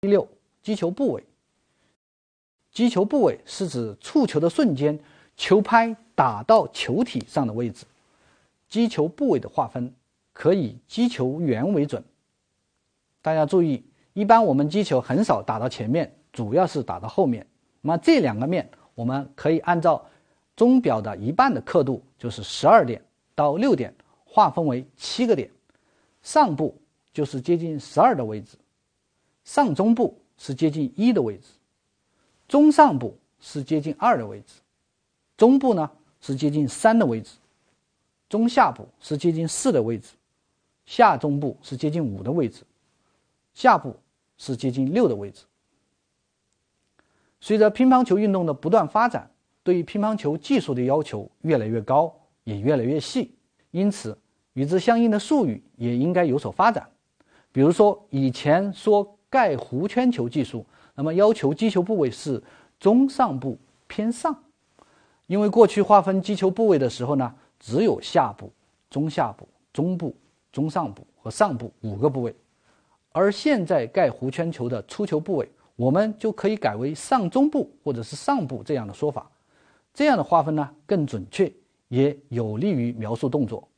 第六，击球部位。击球部位是指触球的瞬间，球拍打到球体上的位置。击球部位的划分可以击球员为准。大家注意，一般我们击球很少打到前面，主要是打到后面。那么这两个面，我们可以按照钟表的一半的刻度，就是十二点到六点，划分为七个点。上部就是接近十二的位置。上中部是接近一的位置，中上部是接近二的位置，中部呢是接近三的位置，中下部是接近四的位置，下中部是接近五的位置，下部是接近六的位置。随着乒乓球运动的不断发展，对于乒乓球技术的要求越来越高，也越来越细，因此与之相应的术语也应该有所发展。比如说，以前说。盖弧圈球技术，那么要求击球部位是中上部偏上，因为过去划分击球部位的时候呢，只有下部、中下部、中部、中上部和上部五个部位，而现在盖弧圈球的出球部位，我们就可以改为上中部或者是上部这样的说法，这样的划分呢更准确，也有利于描述动作。